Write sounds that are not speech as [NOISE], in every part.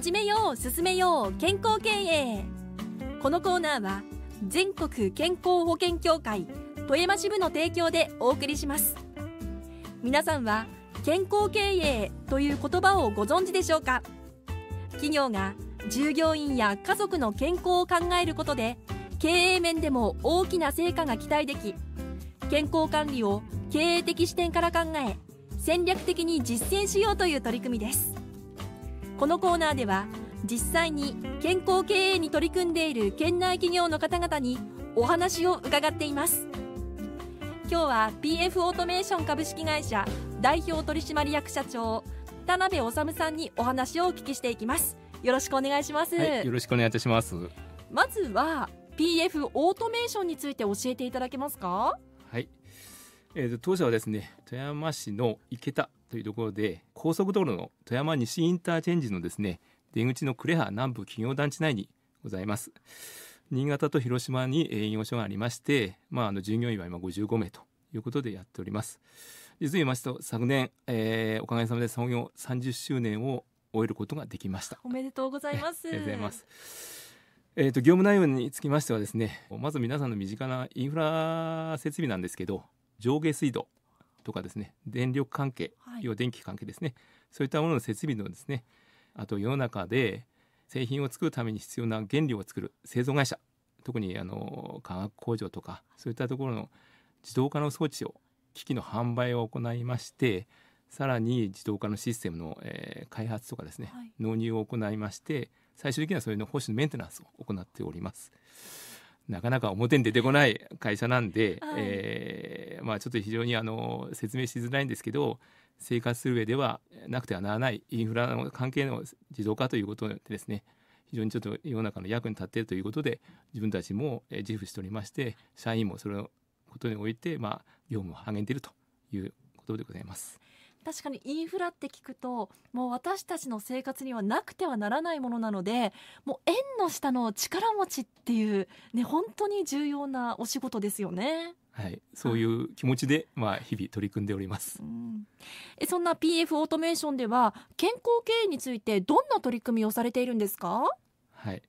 始めよう進めよう健康経営このコーナーは全国健康保険協会富山支部の提供でお送りします皆さんは健康経営という言葉をご存知でしょうか企業が従業員や家族の健康を考えることで経営面でも大きな成果が期待でき健康管理を経営的視点から考え戦略的に実践しようという取り組みですこのコーナーでは実際に健康経営に取り組んでいる県内企業の方々にお話を伺っています今日は PF オートメーション株式会社代表取締役社長田辺治さんにお話をお聞きしていきますよろしくお願いします、はい、よろしくお願いいたしますまずは PF オートメーションについて教えていただけますかえー、と当社はですね富山市の池田というところで高速道路の富山西インターチェンジのですね出口の呉羽南部企業団地内にございます新潟と広島に営業所がありまして、まあ、あの従業員は今55名ということでやっております実に言いますと昨年、えー、おかげさまで創業30周年を終えることができましたおめでとうございます [LAUGHS] ありがとうございますえーと、と業務内容につきましてはですねまず皆さんの身近なインフラ設備なんですけど上下水道とかですね電力関係、はい、要は電気関係ですねそういったものの設備のですねあと世の中で製品を作るために必要な原料を作る製造会社特にあの化学工場とかそういったところの自動化の装置を機器の販売を行いましてさらに自動化のシステムの、えー、開発とかですね、はい、納入を行いまして最終的にはそれの保守のメンテナンスを行っております。なかなか表に出てこない会社なんで、[LAUGHS] はい、えー、まあ、ちょっと非常にあの説明しづらいんですけど生活する上ではなくてはならないインフラの関係の自動化ということでですね非常にちょっと世の中の役に立っているということで自分たちも自負しておりまして社員もそのことにおいて、まあ、業務を励んでいるということでございます。確かにインフラって聞くともう私たちの生活にはなくてはならないものなのでもう縁の下の力持ちっていう、ね、本当に重要なお仕事ですよね。はい、そういう気持ちで、まあ、日々取り組んでおります、うん、えそんな PF オートメーションでは健康経営についてどんな取り組みをされているんですかはい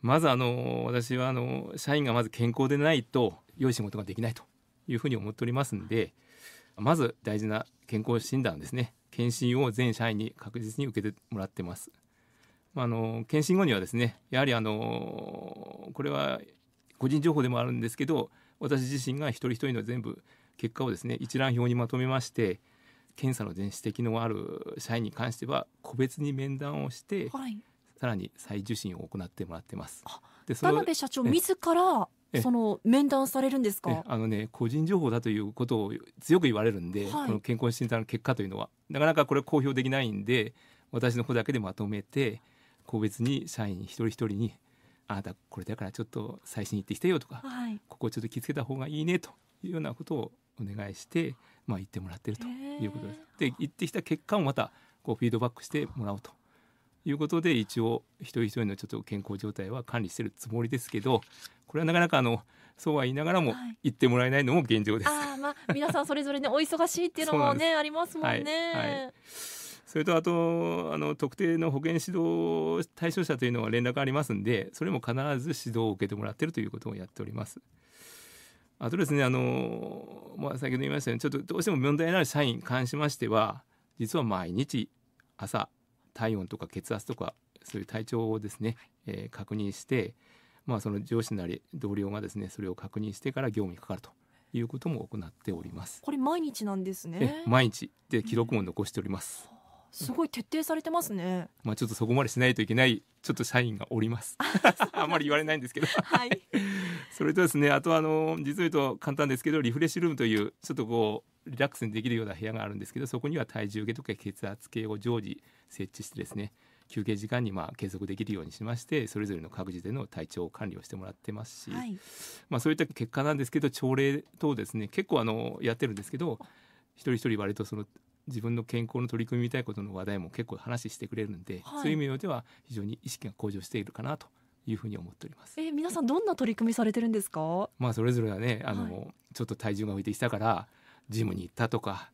まずあの私はあの社員がまず健康でないと良い仕事ができないというふうに思っておりますんでまず大事な健康診断ですね検診を全社員に確実に受けてもらってます。まあ、あの検診後にはですねやはりあのこれは個人情報でもあるんですけど私自身が一人一人の全部結果をですね一覧表にまとめまして検査の電子的のある社員に関しては個別に面談をして、はい、さらに再受診を行ってもらってます。田辺社長自らその面談されるんですかあの、ね、個人情報だということを強く言われるんで、はい、この健康診断の結果というのはなかなかこれ公表できないんで私の方だけでまとめて個別に社員一人一人に「あなたこれだからちょっと最新行ってきてよ」とか、はい、ここちょっと気付けた方がいいね」というようなことをお願いして、まあ、言ってもらっているということです。で行ってきた結果をまたこうフィードバックしてもらうということで一応一人一人のちょっと健康状態は管理してるつもりですけどこれはなかなかあのそうは言いながらも言ってもらえないのも現状です。はい、あまあ、皆さんそれぞれねお忙しいっていうのもねありますもんね。はい、はいそれとあとあの特定の保健指導対象者というのは連絡ありますんでそれも必ず指導を受けてもらっているということをやっております。あとですねあの、まあ、先ほど言いましたようにちょっとどうしても問題のある社員に関しましては実は毎日朝体温とか血圧とかそういう体調をですね、えー、確認して、まあ、その上司なり同僚がですねそれを確認してから業務にかかるということも行っておりますこれ毎日なんですね毎日で記録も残しております、うん、すごい徹底されてますね、まあちょっとそこまでしないといけないちょっと社員がおります [LAUGHS] あんまり言われないんですけどはい [LAUGHS] それとですねあとあの実を言うと簡単ですけどリフレッシュルームというちょっとこうリラックスにできるような部屋があるんですけどそこには体重計とか血圧計を常時設置してですね休憩時間にまあ継続できるようにしましてそれぞれの各自での体調管理をしてもらってますし、はい、まあ、そういった結果なんですけど朝礼等ですね結構あのやってるんですけど一人一人割とその自分の健康の取り組みみたいことの話題も結構話してくれるんで、はい、そういう意味では非常に意識が向上しているかなというふうに思っております。え皆さんどんな取り組みされてるんですか。まあそれぞれはね、あの、はい、ちょっと体重が浮いてきたからジムに行ったとか、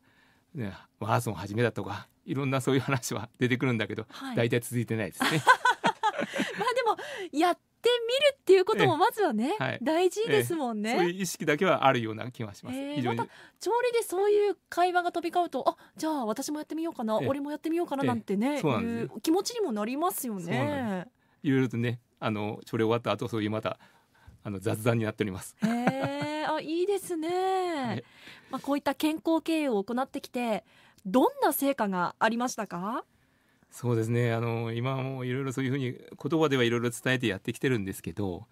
ね、マラソン始めたとかいろんなそういう話は出てくるんだけど、はい、大体続いてないですね。[LAUGHS] まあでもやってみるっていうこともまずはね、はい、大事ですもんね、そういう意識だけはあるような気がします、えー、また調理でそういう会話が飛び交うとあじゃあ私もやってみようかな、俺もやってみようかななんてね、いう気持ちにもなりますよねいろいろとねあの調理終わった後そういうまたあの雑談になっております。へあいいですね、ね、まあ、こういった健康経営を行ってきてどんな成果がありましたかそうですねあの今もいろいろそういうふうに言葉ではいろいろ伝えてやってきてるんですけど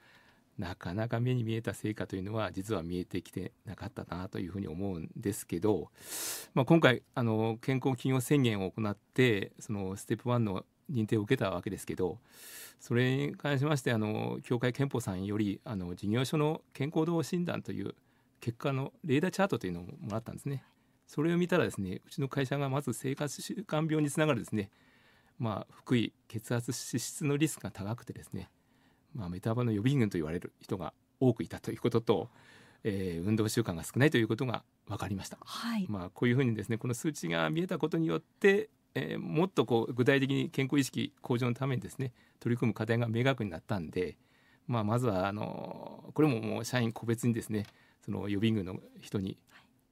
なかなか目に見えた成果というのは実は見えてきてなかったなというふうに思うんですけど、まあ、今回あの健康企業宣言を行ってそのステップ1の認定を受けたわけですけどそれに関しましてあの協会憲法さんよりあの事業所の健康度診断という結果のレーダーチャートというのをもらったんですね。それを見たらですねうちの会社がまず生活習慣病につながるですねまあ腹囲血圧脂質のリスクが高くてですね、まあ、メタバの予備軍と言われる人が多くいたということと、えー、運動習慣が少ないということが分かりました、はい、まあ、こういうふうにですねこの数値が見えたことによってえー、もっとこう具体的に健康意識向上のためにですね取り組む課題が明確になったんで、まあ、まずはあのこれももう社員個別にですねその予備軍の人に、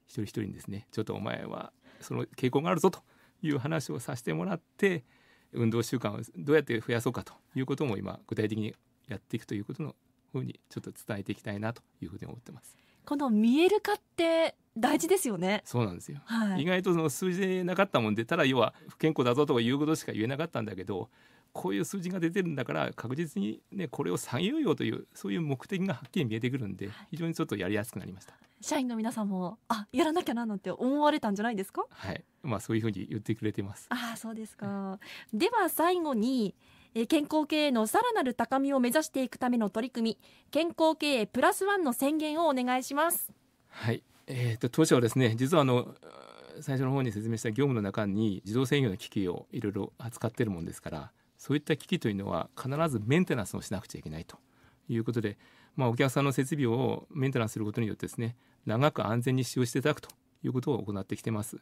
一人一人にですねちょっとお前はその傾向があるぞという話をさせてもらって運動習慣をどうやって増やそうかということも今具体的にやっていくということのふうにちょっと伝えていきたいなというふうに思ってます。この見える化って大事ですよね。そうなんですよ。はい、意外とその数字でなかったもんで、ただ要は不健康だぞとかいうことしか言えなかったんだけど。こういう数字が出てるんだから確実にねこれを下げようよというそういう目的がはっきり見えてくるんで、非常にちょっとやりやすくなりました、はい、社員の皆さんもあやらなきゃななんて思われたんじゃないですかはいまあそういうふうに言ってくれていますあそうですか、はい、では最後にえ健康経営のさらなる高みを目指していくための取り組み健康経営プラスワンの宣言をお願いします。はい、えーと、当初はですね実はあの最初の方に説明した業務の中に自動制御の機器をいろいろ扱っているもんですからそういった機器というのは必ずメンテナンスをしなくちゃいけないということで、まあ、お客さんの設備をメンテナンスすることによってですね長く安全に使用していただくということを行ってきてます。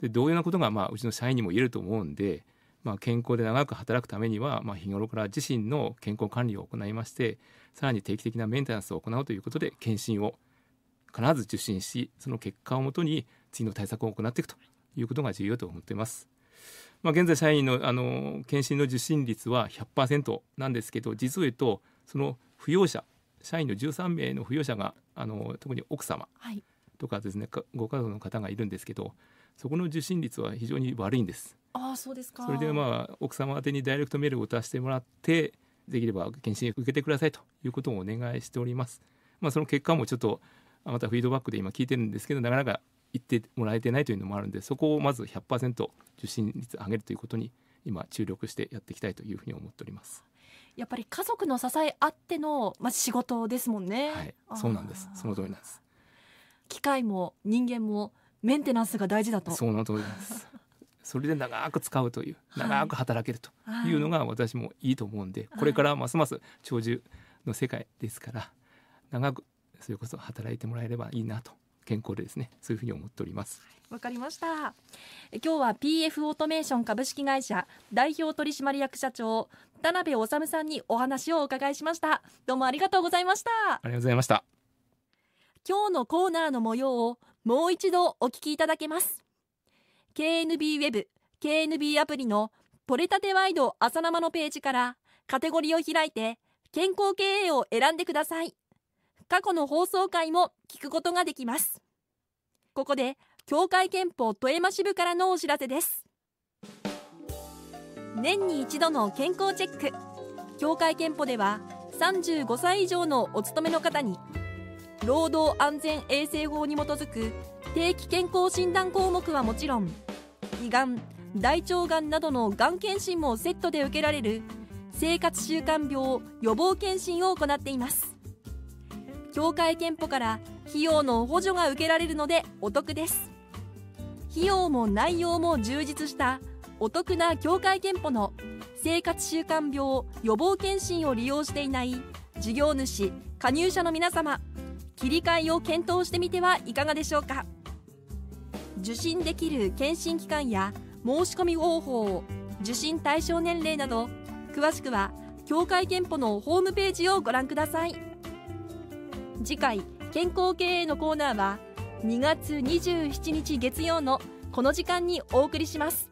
で同様なことがまあうちの社員にも言えると思うんでまあ、健康で長く働くためには、まあ、日頃から自身の健康管理を行いましてさらに定期的なメンテナンスを行うということで検診を必ず受診しその結果をもとに次の対策を行っていくということが重要と思っています。まあ、現在社員のあの検診の受診率は100%なんですけど実を言うとその扶養者社員の13名の扶養者があの特に奥様とかですね、はい、ご家族の方がいるんですけどそこの受診率は非常に悪いんです。あそうですかそれでまあ奥様宛てにダイレクトメールを出してもらってできれば検診受けてくださいということをお願いしております。まあ、その結果もちょっとまたフィードバックで今聞いてるんですけどなかなか言ってもらえてないというのもあるんでそこをまず100%受診率上げるということに今注力してやっていきたいというふうに思っております。やっぱり家族の支えあっての、まあ、仕事ですもんね。はい、そうなんです。その通りなんです。機械も人間もメンテナンスが大事だと。その通りです。それで長く使うという長く働けるというのが私もいいと思うんで、これからますます長寿の世界ですから長くそれこそ働いてもらえればいいなと健康でですねそういうふうに思っておりますわかりました今日は PF オートメーション株式会社代表取締役社長田辺治さんにお話をお伺いしましたどうもありがとうございましたありがとうございました今日のコーナーの模様をもう一度お聞きいただけます KNB ウェブ KNB アプリの取れたてワイド朝生のページからカテゴリーを開いて健康経営を選んでください過去の放送回も聞くことができますここで協会憲法富山支部からのお知らせです年に一度の健康チェック協会憲法では35歳以上のお勤めの方に労働安全衛生法に基づく定期健康診断項目はもちろん胃がん大腸がんなどのがん検診もセットで受けられる生活習慣病予防検診を行っています協会憲法から費用の補助が受けられるのでお得です費用も内容も充実したお得な協会憲法の生活習慣病予防検診を利用していない事業主加入者の皆様切り替えを検討してみてはいかがでしょうか受診できる検診期間や申し込み方法受診対象年齢など詳しくは協会憲法のホームページをご覧ください次回健康経営のコーナーは2月27日月曜のこの時間にお送りします